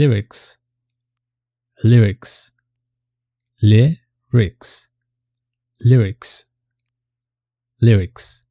lyrics, lyrics, lyrics, lyrics, lyrics.